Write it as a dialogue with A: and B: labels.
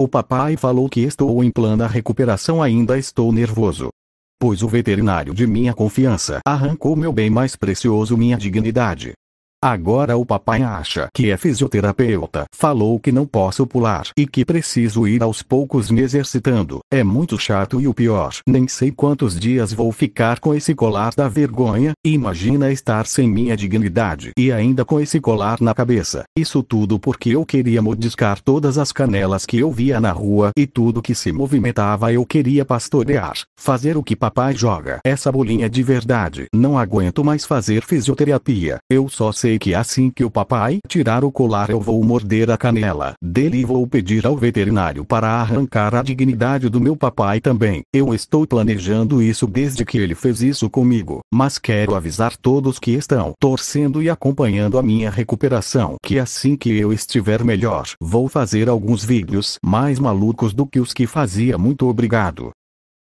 A: O papai falou que estou em plena recuperação ainda estou nervoso. Pois o veterinário de minha confiança arrancou meu bem mais precioso minha dignidade. Agora o papai acha que é fisioterapeuta. Falou que não posso pular e que preciso ir aos poucos me exercitando. É muito chato e o pior, nem sei quantos dias vou ficar com esse colar da vergonha. Imagina estar sem minha dignidade e ainda com esse colar na cabeça. Isso tudo porque eu queria modiscar todas as canelas que eu via na rua e tudo que se movimentava eu queria pastorear. Fazer o que papai joga. Essa bolinha de verdade. Não aguento mais fazer fisioterapia. Eu só sei Sei que assim que o papai tirar o colar eu vou morder a canela dele e vou pedir ao veterinário para arrancar a dignidade do meu papai também. Eu estou planejando isso desde que ele fez isso comigo, mas quero avisar todos que estão torcendo e acompanhando a minha recuperação que assim que eu estiver melhor, vou fazer alguns vídeos mais malucos do que os que fazia. Muito obrigado.